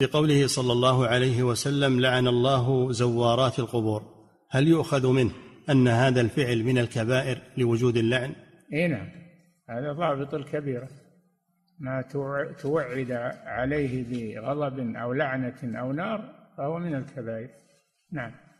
بقوله صلى الله عليه وسلم لعن الله زوارات القبور هل يؤخذ منه أن هذا الفعل من الكبائر لوجود اللعن اي نعم هذا ضابط الكبيرة ما توعد عليه بغضب أو لعنة أو نار فهو من الكبائر نعم